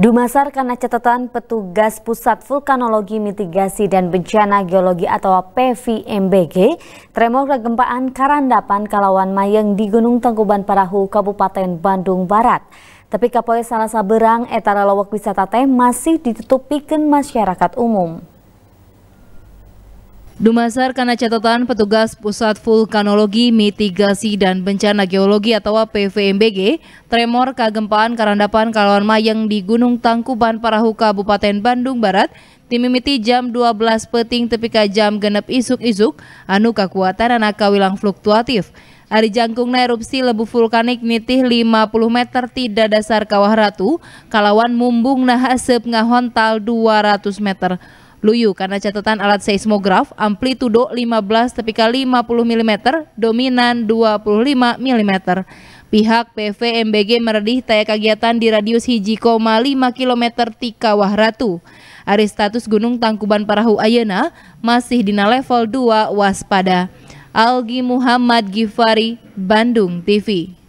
Dumasar karena catatan petugas Pusat Vulkanologi Mitigasi dan Bencana Geologi atau PVMBG, tremor kegempaan Karandapan Kalawan Mayeng di Gunung Tangkuban Parahu, Kabupaten Bandung Barat. Tapi Kapolres Salah Saberang, etara lowok wisata teh masih ditutupi ke masyarakat umum. Dumasar karena catatan petugas Pusat Vulkanologi, Mitigasi dan Bencana Geologi atau PVMBG, tremor kegempaan Karandapan Kalawan Mayang di Gunung Tangkuban Parahu Kabupaten Bandung Barat, timimiti jam 12 peting tepika jam genep isuk-isuk, anu kekuatan anak kawilang fluktuatif. Ari jangkung erupsi lebu vulkanik nitih 50 meter tidak dasar kawah ratu, kalawan mumbung nahasep ngahontal 200 meter. Luyu karena catatan alat seismograf amplitudo 15 tepi 50 mm, dominan 25 mm. Pihak PVMBG meredih taya kegiatan di radius 1,5 km Tika Wahratu. Ari status Gunung Tangkuban Parahu Ayana masih dina level 2 waspada. Algi Muhammad Gifari, Bandung TV.